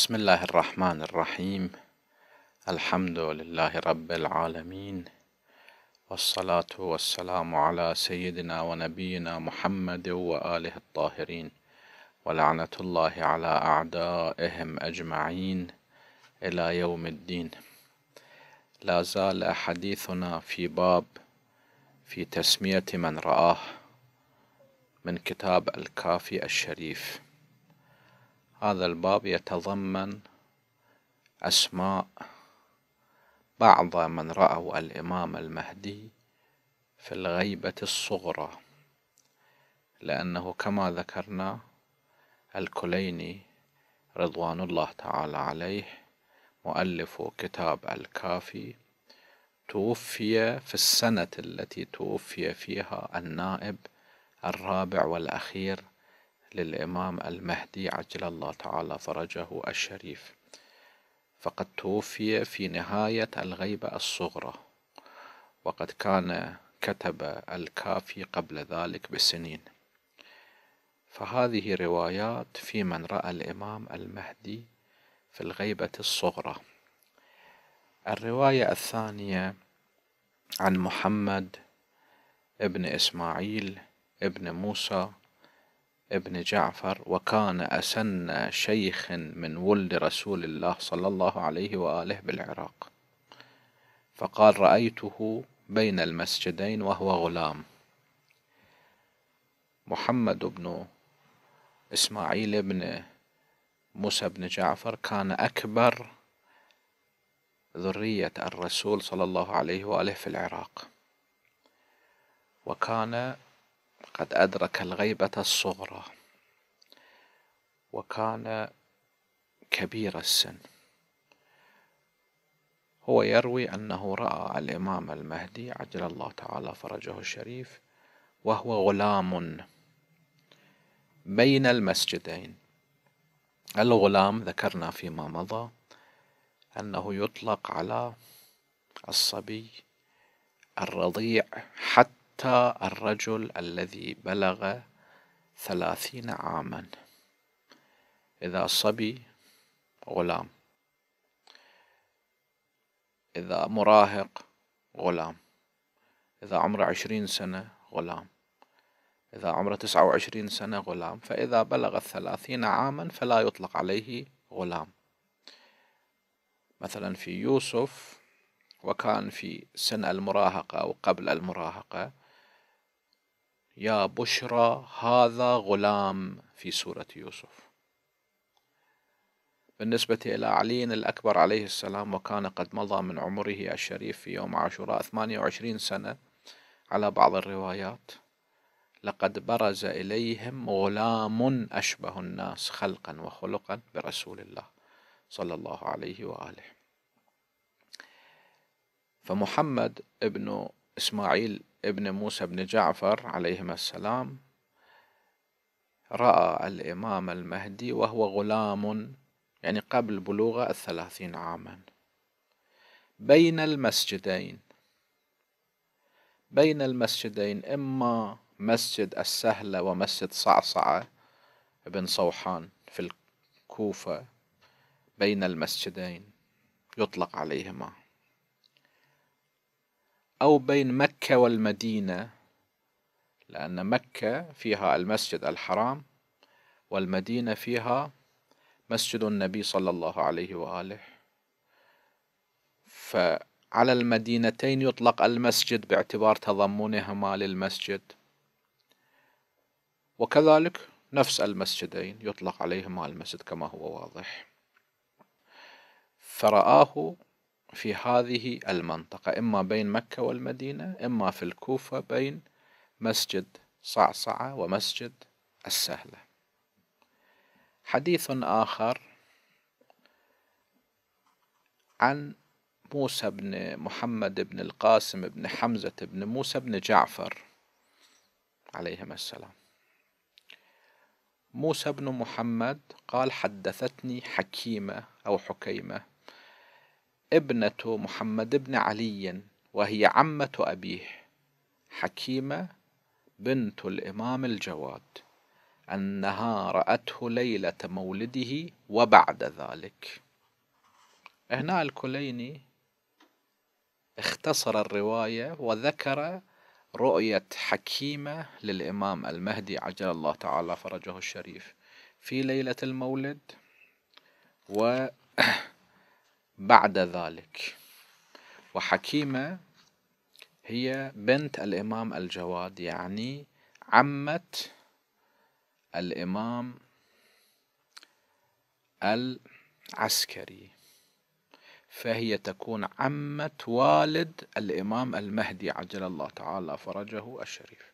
بسم الله الرحمن الرحيم الحمد لله رب العالمين والصلاة والسلام على سيدنا ونبينا محمد وآله الطاهرين ولعنة الله على أعدائهم أجمعين إلى يوم الدين لا زال حديثنا في باب في تسمية من رآه من كتاب الكافي الشريف هذا الباب يتضمن أسماء بعض من رأوا الإمام المهدي في الغيبة الصغرى لأنه كما ذكرنا الكليني رضوان الله تعالى عليه مؤلف كتاب الكافي توفي في السنة التي توفي فيها النائب الرابع والأخير للإمام المهدي عجل الله تعالى فرجه الشريف فقد توفي في نهاية الغيبة الصغرى وقد كان كتب الكافي قبل ذلك بسنين فهذه روايات في من رأى الإمام المهدي في الغيبة الصغرى الرواية الثانية عن محمد ابن إسماعيل ابن موسى ابن جعفر وكان أسن شيخ من ولد رسول الله صلى الله عليه وآله بالعراق فقال رأيته بين المسجدين وهو غلام محمد بن إسماعيل بن موسى بن جعفر كان أكبر ذرية الرسول صلى الله عليه وآله في العراق وكان قد أدرك الغيبة الصغرى وكان كبير السن هو يروي أنه رأى الإمام المهدي عجل الله تعالى فرجه الشريف وهو غلام بين المسجدين الغلام ذكرنا فيما مضى أنه يطلق على الصبي الرضيع حتى حتى الرجل الذي بلغ ثلاثين عاما إذا صبي غلام إذا مراهق غلام إذا عمره عشرين سنة غلام إذا عمره تسعة وعشرين سنة غلام فإذا بلغ الثلاثين عاما فلا يطلق عليه غلام مثلا في يوسف وكان في سن المراهقة أو قبل المراهقة يا بشرى هذا غلام في سورة يوسف بالنسبة إلى علي الأكبر عليه السلام وكان قد مضى من عمره الشريف في يوم عاشوراء 28 سنة على بعض الروايات لقد برز إليهم غلام أشبه الناس خلقا وخلقا برسول الله صلى الله عليه وآله فمحمد ابن إسماعيل ابن موسى بن جعفر عليهما السلام رأى الإمام المهدي وهو غلام يعني قبل بلوغه الثلاثين عاما بين المسجدين بين المسجدين إما مسجد السهلة ومسجد صعصعة بن صوحان في الكوفة بين المسجدين يطلق عليهما أو بين مكة والمدينة لأن مكة فيها المسجد الحرام والمدينة فيها مسجد النبي صلى الله عليه وآله فعلى المدينتين يطلق المسجد باعتبار تضمنهما للمسجد وكذلك نفس المسجدين يطلق عليهما المسجد كما هو واضح فرآه في هذه المنطقة إما بين مكة والمدينة إما في الكوفة بين مسجد صعصعة ومسجد السهلة حديث آخر عن موسى بن محمد بن القاسم بن حمزة بن موسى بن جعفر عليهما السلام موسى بن محمد قال حدثتني حكيمة أو حكيمة ابنة محمد بن علي وهي عمة أبيه حكيمة بنت الإمام الجواد أنها رأته ليلة مولده وبعد ذلك هنا الكليني اختصر الرواية وذكر رؤية حكيمة للإمام المهدي عجل الله تعالى فرجه الشريف في ليلة المولد و بعد ذلك وحكيمة هي بنت الإمام الجواد يعني عمة الإمام العسكري فهي تكون عمة والد الإمام المهدي عجل الله تعالى فرجه الشريف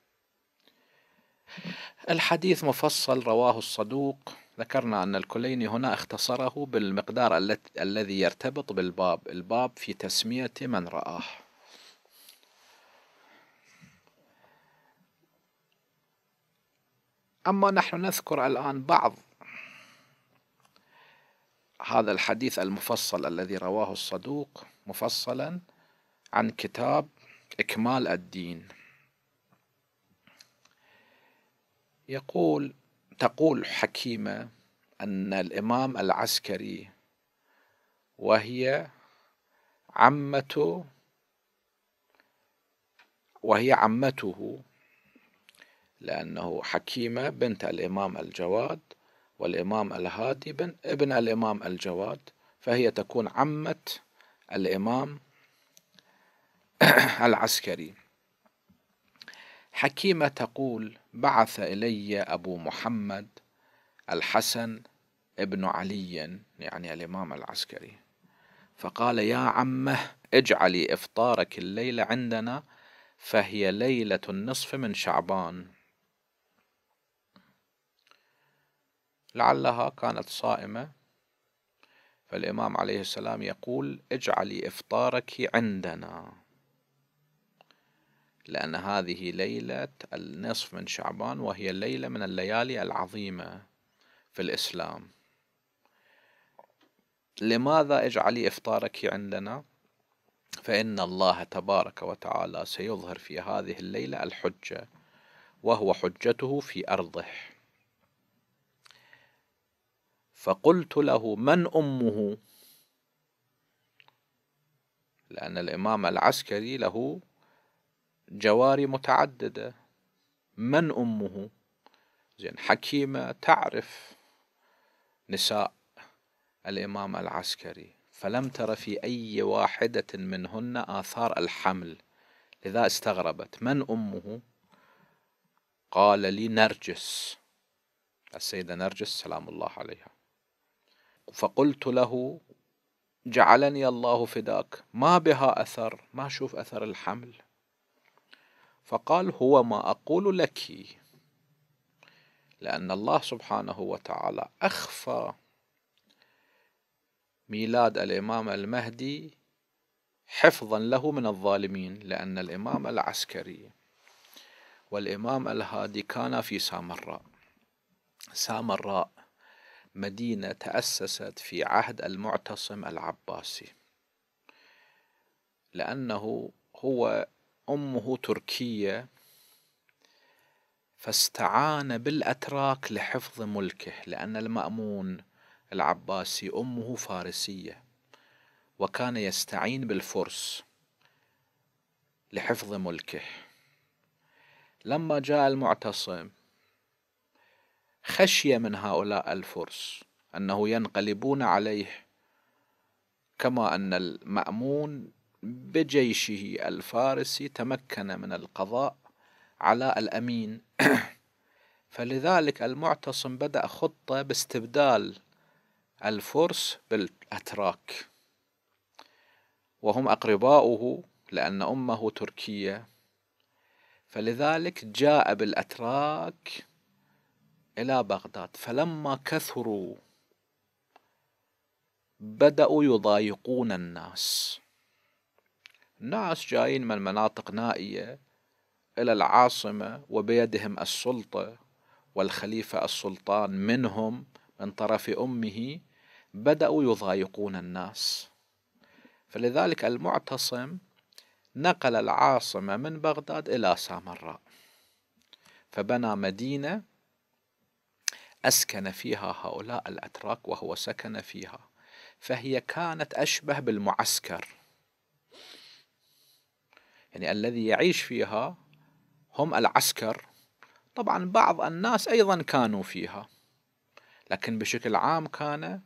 الحديث مفصل رواه الصدوق ذكرنا أن الكليني هنا اختصره بالمقدار الذي يرتبط بالباب الباب في تسمية من رآه أما نحن نذكر الآن بعض هذا الحديث المفصل الذي رواه الصدوق مفصلا عن كتاب إكمال الدين يقول تقول حكيمة أن الإمام العسكري وهي عمته وهي عمته لأنه حكيمة بنت الإمام الجواد والإمام الهادي بن ابن الإمام الجواد فهي تكون عمة الإمام العسكري حكيمة تقول بعث إلي أبو محمد الحسن ابن علي يعني الإمام العسكري فقال يا عمه اجعلي إفطارك الليلة عندنا فهي ليلة النصف من شعبان لعلها كانت صائمة فالإمام عليه السلام يقول اجعلي إفطارك عندنا لأن هذه ليلة النصف من شعبان وهي ليلة من الليالي العظيمة في الإسلام لماذا اجعلي إفطارك عندنا؟ فإن الله تبارك وتعالى سيظهر في هذه الليلة الحجة وهو حجته في أرضه فقلت له من أمه؟ لأن الإمام العسكري له جواري متعددة من أمه زين حكيمة تعرف نساء الإمام العسكري فلم تر في أي واحدة منهن آثار الحمل لذا استغربت من أمه قال لي نرجس السيدة نرجس سلام الله عليها فقلت له جعلني الله فداك ما بها أثر ما أشوف أثر الحمل فقال هو ما أقول لك لأن الله سبحانه وتعالى أخفى ميلاد الإمام المهدي حفظا له من الظالمين لأن الإمام العسكري والإمام الهادي كان في سامراء سامراء مدينة تأسست في عهد المعتصم العباسي لأنه هو أمه تركية فاستعان بالأتراك لحفظ ملكه لأن المأمون العباسي أمه فارسية وكان يستعين بالفرس لحفظ ملكه لما جاء المعتصم خشي من هؤلاء الفرس أنه ينقلبون عليه كما أن المأمون بجيشه الفارسي تمكن من القضاء على الأمين فلذلك المعتصم بدأ خطة باستبدال الفرس بالأتراك وهم أقرباؤه لأن أمه تركية فلذلك جاء بالأتراك إلى بغداد فلما كثروا بدأوا يضايقون الناس ناس جايين من مناطق نائية إلى العاصمة وبيدهم السلطة والخليفة السلطان منهم من طرف أمه بدأوا يضايقون الناس فلذلك المعتصم نقل العاصمة من بغداد إلى سامراء فبنى مدينة أسكن فيها هؤلاء الأتراك وهو سكن فيها فهي كانت أشبه بالمعسكر يعني الذي يعيش فيها هم العسكر طبعا بعض الناس أيضا كانوا فيها لكن بشكل عام كان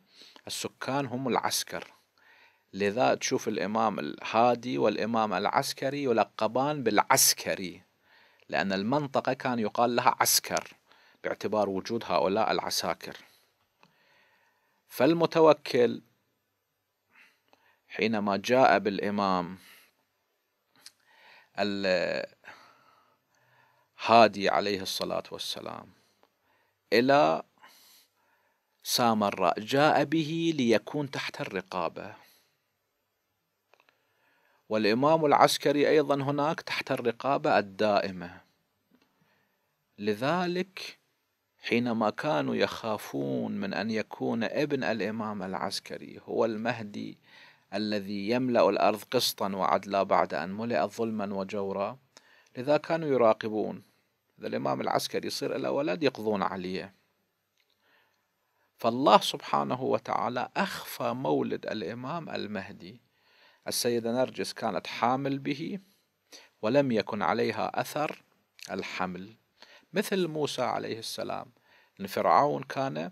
السكان هم العسكر لذا تشوف الإمام الهادي والإمام العسكري يلقبان بالعسكري لأن المنطقة كان يقال لها عسكر باعتبار وجود هؤلاء العساكر فالمتوكل حينما جاء بالإمام الهادي عليه الصلاة والسلام إلى سامراء جاء به ليكون تحت الرقابة والإمام العسكري أيضا هناك تحت الرقابة الدائمة لذلك حينما كانوا يخافون من أن يكون ابن الإمام العسكري هو المهدي الذي يملأ الأرض قسطا وعدلا بعد أن ملئ ظلما وجورا لذا كانوا يراقبون إذا الإمام العسكري يصير إلى ولد يقضون عليه فالله سبحانه وتعالى أخفى مولد الإمام المهدي السيدة نرجس كانت حامل به ولم يكن عليها أثر الحمل مثل موسى عليه السلام إن فرعون كان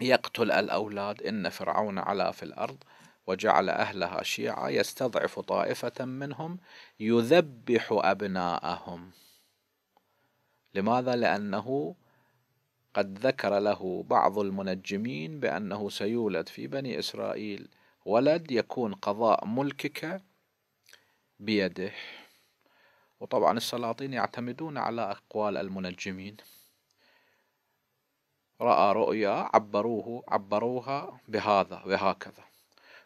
يقتل الأولاد إن فرعون علا في الأرض وجعل أهلها شيعة يستضعف طائفة منهم يذبح أبناءهم لماذا؟ لأنه قد ذكر له بعض المنجمين بأنه سيولد في بني إسرائيل ولد يكون قضاء ملكك بيده وطبعا السلاطين يعتمدون على أقوال المنجمين رأى رؤيا عبروه عبروها بهذا وهكذا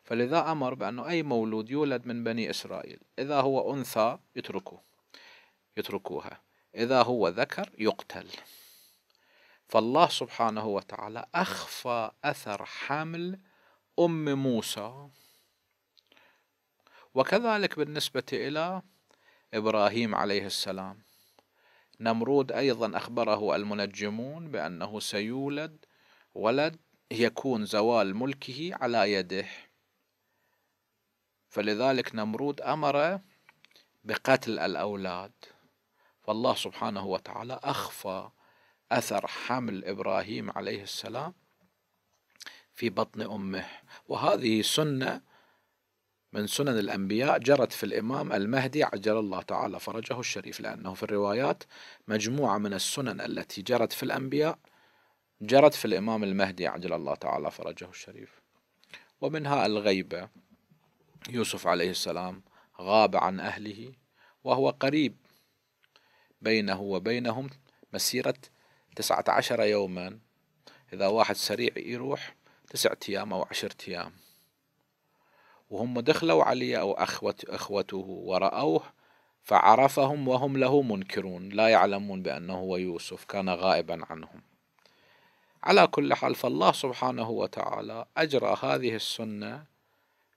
فلذا أمر بأنه أي مولود يولد من بني إسرائيل إذا هو أنثى يتركوه يتركوها إذا هو ذكر يقتل فالله سبحانه وتعالى أخفى أثر حمل أم موسى وكذلك بالنسبة إلى إبراهيم عليه السلام نمرود أيضا أخبره المنجمون بأنه سيولد ولد يكون زوال ملكه على يده فلذلك نمرود أمر بقتل الأولاد فالله سبحانه وتعالى أخفى أثر حمل إبراهيم عليه السلام في بطن أمه وهذه سنة من سنن الأنبياء جرت في الإمام المهدي عجل الله تعالى فرجه الشريف لأنه في الروايات مجموعة من السنن التي جرت في الأنبياء جرت في الإمام المهدي عجل الله تعالى فرجه الشريف ومنها الغيبة يوسف عليه السلام غاب عن أهله وهو قريب بينه وبينهم مسيرة تسعة عشر يوما إذا واحد سريع يروح تسعة أيام أو عشرة أيام وهم دخلوا علي أو أخوت أخوته ورأوه فعرفهم وهم له منكرون لا يعلمون بأنه هو يوسف كان غائبا عنهم على كل حال فالله سبحانه وتعالى أجرى هذه السنة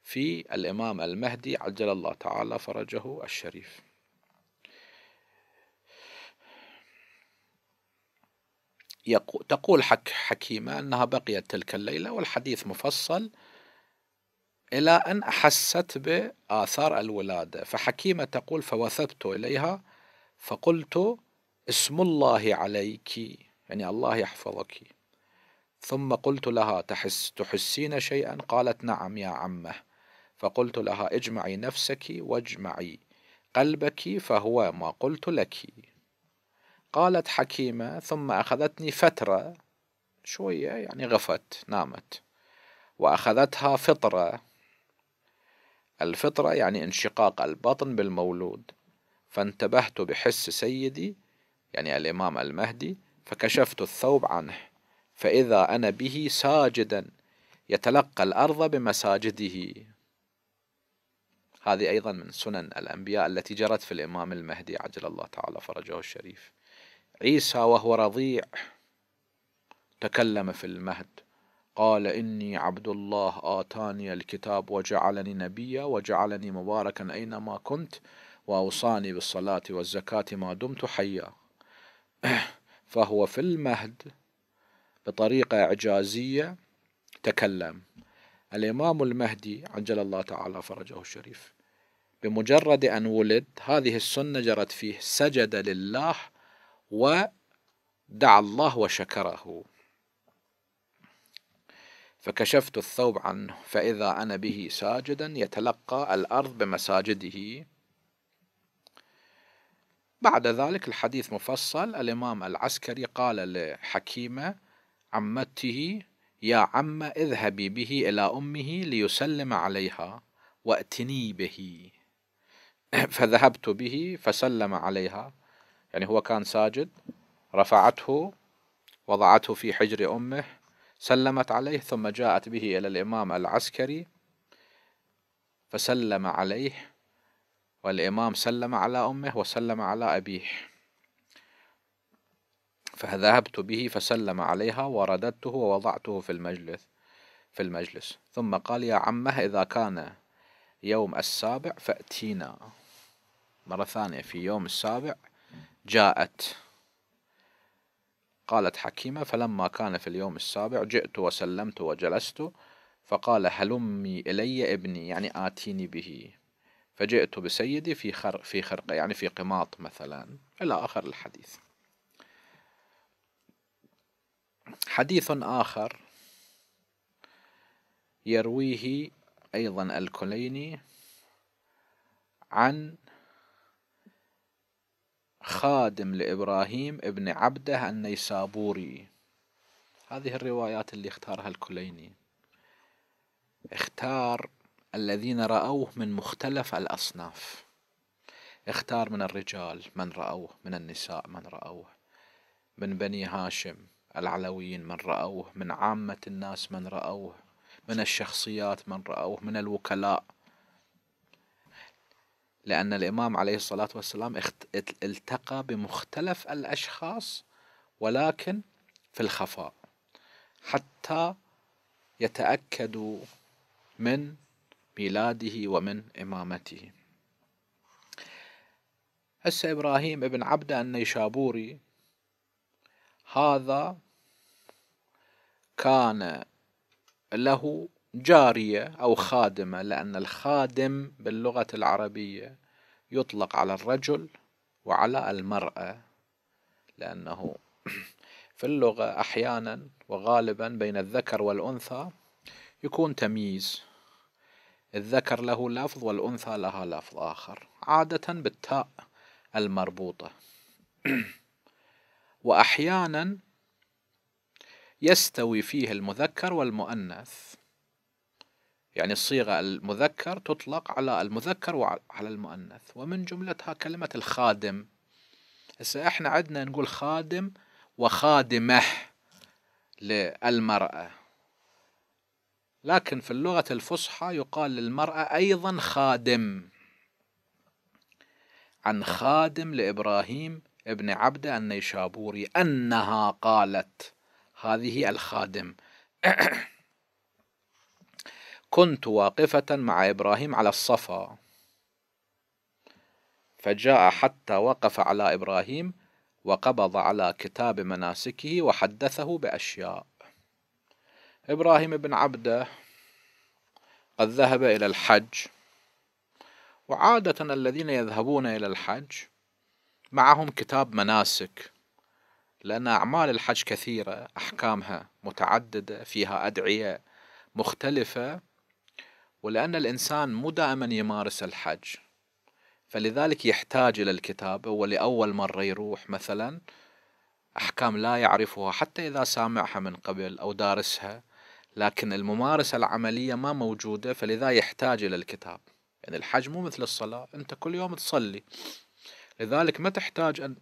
في الإمام المهدي عجل الله تعالى فرجه الشريف تقول حك حكيمة أنها بقيت تلك الليلة والحديث مفصل إلى أن أحست بآثار الولادة فحكيمة تقول فوثبت إليها فقلت اسم الله عليك يعني الله يحفظك ثم قلت لها تحس تحسين شيئا قالت نعم يا عمه فقلت لها اجمعي نفسك واجمعي قلبك فهو ما قلت لك قالت حكيمة ثم أخذتني فترة شوية يعني غفت نامت وأخذتها فطرة الفطرة يعني انشقاق البطن بالمولود فانتبهت بحس سيدي يعني الإمام المهدي فكشفت الثوب عنه فإذا أنا به ساجدا يتلقى الأرض بمساجده هذه أيضا من سنن الأنبياء التي جرت في الإمام المهدي عجل الله تعالى فرجه الشريف عيسى وهو رضيع تكلم في المهد قال إني عبد الله آتاني الكتاب وجعلني نبيا وجعلني مباركا أينما كنت وأوصاني بالصلاة والزكاة ما دمت حيا فهو في المهد بطريقة إعجازية تكلم الإمام المهدي عجل الله تعالى فرجه الشريف بمجرد أن ولد هذه السنة جرت فيه سجد لله ودعا الله وشكره فكشفت الثوب عنه فإذا أنا به ساجدا يتلقى الأرض بمساجده بعد ذلك الحديث مفصل الإمام العسكري قال لحكيمة عمته يا عم اذهبي به إلى أمه ليسلم عليها وأتني به فذهبت به فسلم عليها يعني هو كان ساجد رفعته وضعته في حجر أمه سلمت عليه ثم جاءت به إلى الإمام العسكري فسلم عليه والإمام سلم على أمه وسلم على أبيه فذهبت به فسلم عليها ورددته ووضعته في المجلس في المجلس ثم قال يا عمه إذا كان يوم السابع فأتينا مرة ثانية في يوم السابع جاءت قالت حكيمة فلما كان في اليوم السابع جئت وسلمت وجلست فقال هلمي إلي ابني يعني آتيني به فجئت بسيدي في خرق في خرقة يعني في قماط مثلا إلى آخر الحديث حديث آخر يرويه أيضا الكليني عن خادم لإبراهيم ابن عبده النيسابوري هذه الروايات اللي اختارها الكليني اختار الذين رأوه من مختلف الأصناف اختار من الرجال من رأوه من النساء من رأوه من بني هاشم العلويين من رأوه من عامة الناس من رأوه من الشخصيات من رأوه من الوكلاء لأن الإمام عليه الصلاة والسلام التقى بمختلف الأشخاص ولكن في الخفاء حتى يتأكدوا من ميلاده ومن إمامته هسه إبراهيم ابن عبد النيشابوري هذا كان له جارية أو خادمة لأن الخادم باللغة العربية يطلق على الرجل وعلى المرأة لأنه في اللغة أحيانا وغالبا بين الذكر والأنثى يكون تمييز الذكر له لفظ والأنثى لها لفظ آخر عادة بالتاء المربوطة وأحيانا يستوي فيه المذكر والمؤنث يعني الصيغة المذكر تطلق على المذكر وعلى المؤنث ومن جملتها كلمة الخادم هسه احنا عندنا نقول خادم وخادمه للمرأة لكن في اللغة الفصحى يقال للمرأة أيضا خادم عن خادم لإبراهيم ابن عبد النيشابوري أنها قالت هذه الخادم كنت واقفة مع إبراهيم على الصفا فجاء حتى وقف على إبراهيم وقبض على كتاب مناسكه وحدثه بأشياء إبراهيم بن عبده قد ذهب إلى الحج وعادة الذين يذهبون إلى الحج معهم كتاب مناسك لأن أعمال الحج كثيرة أحكامها متعددة فيها أدعية مختلفة ولأن الإنسان مو دائما يمارس الحج فلذلك يحتاج إلى الكتاب ولأول مرة يروح مثلا أحكام لا يعرفها حتى إذا سامعها من قبل أو دارسها لكن الممارسة العملية ما موجودة فلذا يحتاج إلى الكتاب يعني الحج مو مثل الصلاة أنت كل يوم تصلي لذلك ما تحتاج أن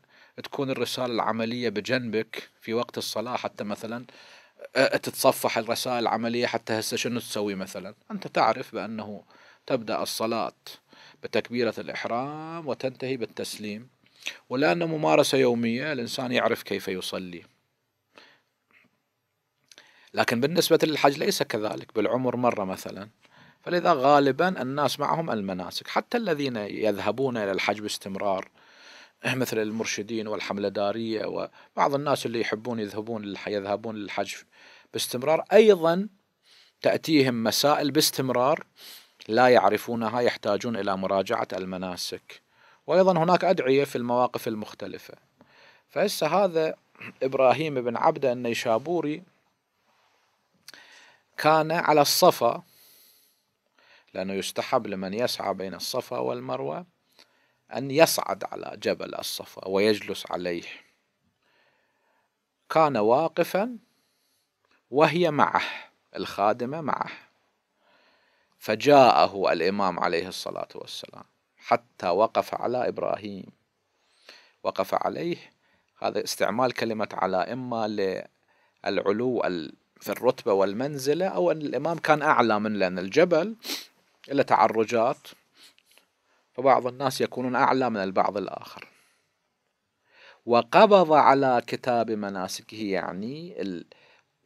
تكون الرسالة العملية بجنبك في وقت الصلاة حتى مثلا تتصفح الرسائل العملية حتى هسه شنو تسوي مثلا أنت تعرف بأنه تبدأ الصلاة بتكبيرة الإحرام وتنتهي بالتسليم ولأن ممارسة يومية الإنسان يعرف كيف يصلي لكن بالنسبة للحج ليس كذلك بالعمر مرة مثلا فلذا غالبا الناس معهم المناسك حتى الذين يذهبون إلى الحج باستمرار مثل المرشدين والحملة دارية وبعض الناس اللي يحبون يذهبون يذهبون للحج باستمرار أيضا تأتيهم مسائل باستمرار لا يعرفونها يحتاجون إلى مراجعة المناسك وأيضا هناك أدعية في المواقف المختلفة فهسه هذا إبراهيم بن عبدة النيشابوري كان على الصفا لأنه يستحب لمن يسعى بين الصفا والمروة أن يصعد على جبل الصفا ويجلس عليه كان واقفا وهي معه الخادمة معه فجاءه الإمام عليه الصلاة والسلام حتى وقف على إبراهيم وقف عليه هذا استعمال كلمة على إما للعلو في الرتبة والمنزلة أو أن الإمام كان أعلى من لأن الجبل إلى تعرجات فبعض الناس يكونون أعلى من البعض الآخر وقبض على كتاب مناسكه يعني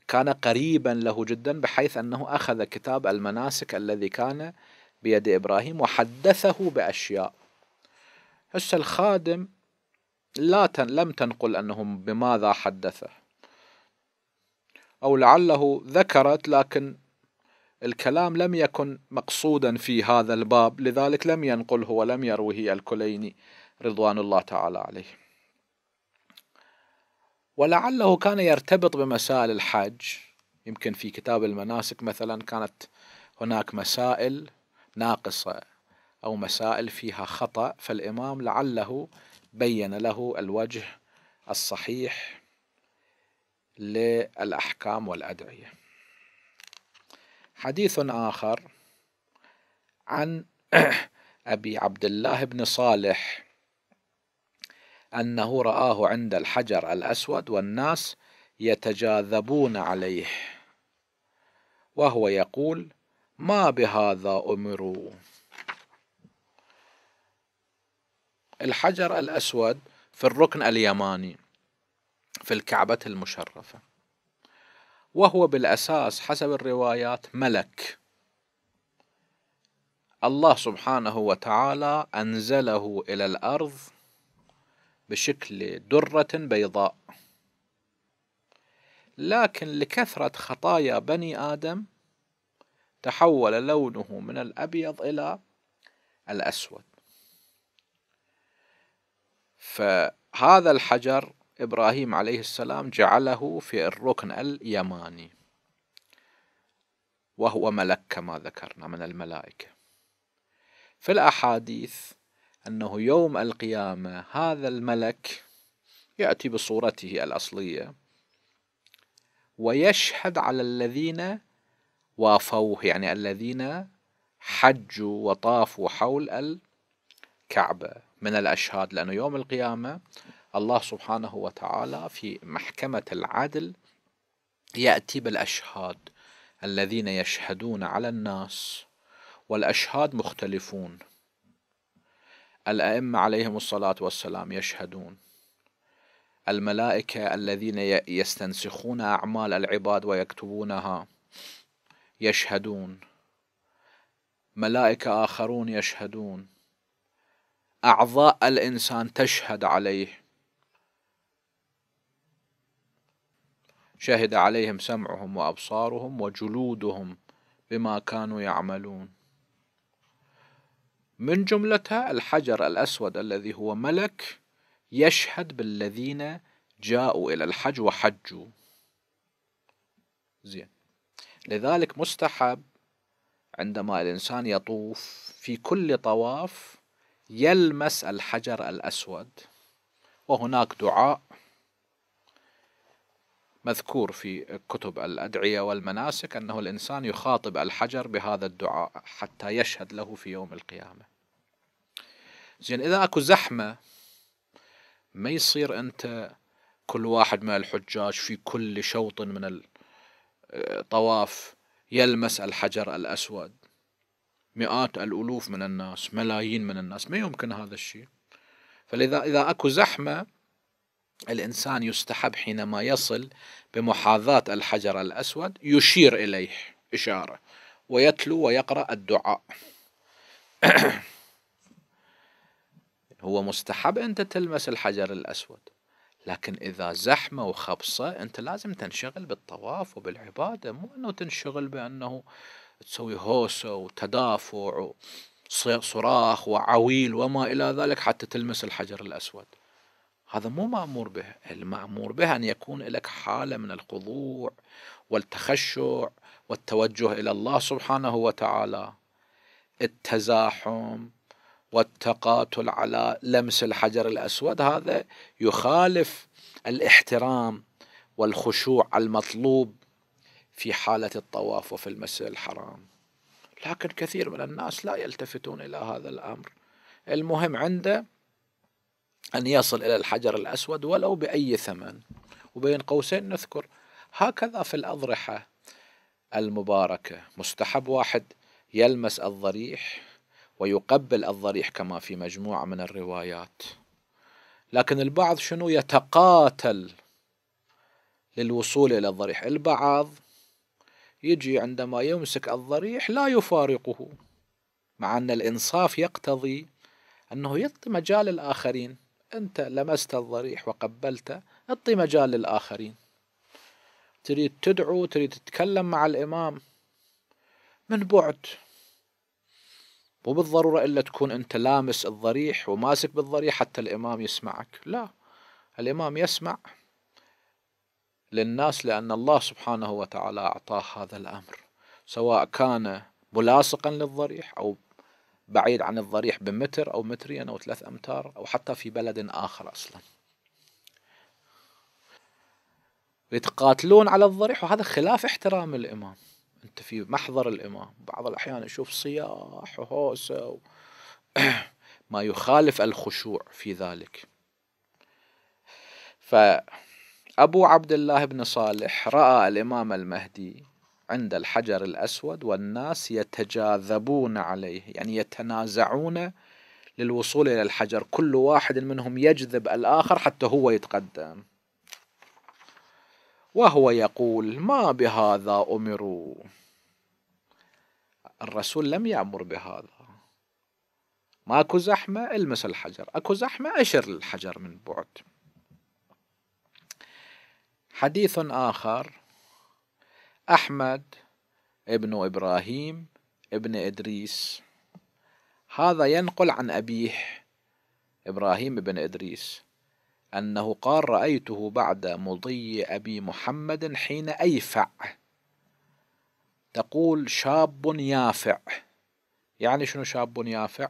كان قريبا له جدا بحيث أنه أخذ كتاب المناسك الذي كان بيد إبراهيم وحدثه بأشياء هسه الخادم لا تن لم تنقل أنهم بماذا حدثه أو لعله ذكرت لكن الكلام لم يكن مقصودا في هذا الباب لذلك لم ينقله ولم يروه الكليني رضوان الله تعالى عليه ولعله كان يرتبط بمسائل الحج يمكن في كتاب المناسك مثلا كانت هناك مسائل ناقصة أو مسائل فيها خطأ فالإمام لعله بين له الوجه الصحيح للأحكام والأدعية حديث آخر عن أبي عبد الله بن صالح أنه رآه عند الحجر الأسود والناس يتجاذبون عليه وهو يقول ما بهذا أمروا الحجر الأسود في الركن اليماني في الكعبة المشرفة وهو بالأساس حسب الروايات ملك الله سبحانه وتعالى أنزله إلى الأرض بشكل درة بيضاء لكن لكثرة خطايا بني آدم تحول لونه من الأبيض إلى الأسود فهذا الحجر إبراهيم عليه السلام جعله في الركن اليماني وهو ملك كما ذكرنا من الملائكة في الأحاديث أنه يوم القيامة هذا الملك يأتي بصورته الأصلية ويشهد على الذين وافوه يعني الذين حجوا وطافوا حول الكعبة من الأشهاد لأنه يوم القيامة الله سبحانه وتعالى في محكمة العدل يأتي بالأشهاد الذين يشهدون على الناس والأشهاد مختلفون الأئمة عليهم الصلاة والسلام يشهدون الملائكة الذين يستنسخون أعمال العباد ويكتبونها يشهدون ملائكة آخرون يشهدون أعضاء الإنسان تشهد عليه شهد عليهم سمعهم وأبصارهم وجلودهم بما كانوا يعملون من جملتها الحجر الأسود الذي هو ملك يشهد بالذين جاءوا إلى الحج وحجوا زين لذلك مستحب عندما الإنسان يطوف في كل طواف يلمس الحجر الأسود وهناك دعاء مذكور في كتب الأدعية والمناسك أنه الإنسان يخاطب الحجر بهذا الدعاء حتى يشهد له في يوم القيامة زين إذا أكو زحمة ما يصير أنت كل واحد من الحجاج في كل شوط من الطواف يلمس الحجر الأسود مئات الألوف من الناس ملايين من الناس ما يمكن هذا الشيء فلذا إذا أكو زحمة الإنسان يستحب حينما يصل بمحاذاة الحجر الأسود يشير إليه إشارة ويتلو ويقرأ الدعاء هو مستحب أنت تلمس الحجر الأسود لكن إذا زحمة وخبصة أنت لازم تنشغل بالطواف وبالعبادة مو أنه تنشغل بأنه تسوي هوسة وتدافع وصراخ وعويل وما إلى ذلك حتى تلمس الحجر الأسود هذا مو مأمور به المأمور به أن يكون لك حالة من الخضوع والتخشع والتوجه إلى الله سبحانه وتعالى التزاحم والتقاتل على لمس الحجر الأسود هذا يخالف الاحترام والخشوع المطلوب في حالة الطواف وفي المسجد الحرام لكن كثير من الناس لا يلتفتون إلى هذا الأمر المهم عنده أن يصل إلى الحجر الأسود ولو بأي ثمن وبين قوسين نذكر هكذا في الأضرحة المباركة مستحب واحد يلمس الضريح ويقبل الضريح كما في مجموعة من الروايات لكن البعض شنو يتقاتل للوصول إلى الضريح البعض يجي عندما يمسك الضريح لا يفارقه مع أن الإنصاف يقتضي أنه يعطي مجال الآخرين أنت لمست الضريح وقبلت أعطي مجال للآخرين تريد تدعو تريد تتكلم مع الإمام من بعد مو بالضرورة إلا تكون أنت لامس الضريح وماسك بالضريح حتى الإمام يسمعك لا الإمام يسمع للناس لأن الله سبحانه وتعالى أعطاه هذا الأمر سواء كان ملاصقا للضريح أو بعيد عن الضريح بمتر أو مترين أو ثلاث أمتار أو حتى في بلد آخر أصلا يتقاتلون على الضريح وهذا خلاف احترام الإمام أنت في محضر الإمام بعض الأحيان أشوف صياح وهوسة و... ما يخالف الخشوع في ذلك فأبو عبد الله بن صالح رأى الإمام المهدي عند الحجر الأسود والناس يتجاذبون عليه يعني يتنازعون للوصول إلى الحجر كل واحد منهم يجذب الآخر حتى هو يتقدم وهو يقول ما بهذا أمروا الرسول لم يأمر بهذا ماكو زحمة المس الحجر اكو زحمة اشر للحجر من بعد حديث آخر أحمد ابن إبراهيم ابن إدريس هذا ينقل عن أبيه إبراهيم بن إدريس أنه قال رأيته بعد مضي أبي محمد حين أيفع تقول شاب يافع يعني شنو شاب يافع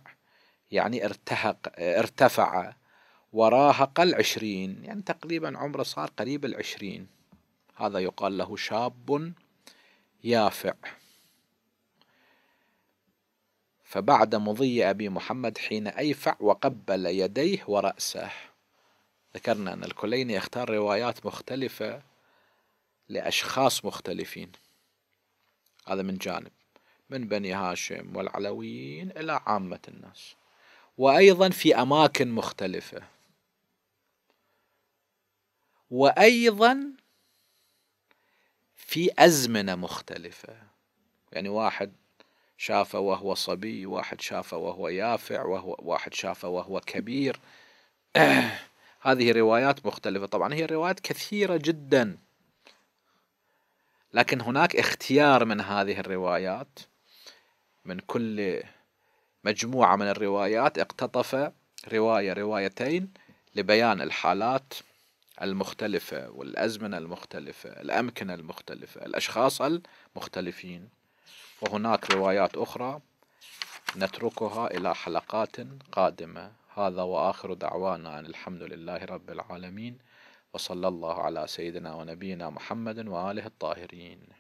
يعني ارتهق ارتفع وراهق العشرين يعني تقريبا عمره صار قريب العشرين هذا يقال له شاب يافع فبعد مضي أبي محمد حين أيفع وقبل يديه ورأسه ذكرنا أن الكليني اختار روايات مختلفة لأشخاص مختلفين هذا من جانب من بني هاشم والعلويين إلى عامة الناس وأيضا في أماكن مختلفة وأيضا في أزمنة مختلفة يعني واحد شافه وهو صبي واحد شافه وهو يافع وهو واحد شافه وهو كبير هذه روايات مختلفة طبعا هي روايات كثيرة جدا لكن هناك اختيار من هذه الروايات من كل مجموعة من الروايات اقتطف رواية روايتين لبيان الحالات المختلفة والأزمنة المختلفة الأمكنة المختلفة الأشخاص المختلفين وهناك روايات أخرى نتركها إلى حلقات قادمة هذا وآخر دعوانا أن الحمد لله رب العالمين وصلى الله على سيدنا ونبينا محمد وآله الطاهرين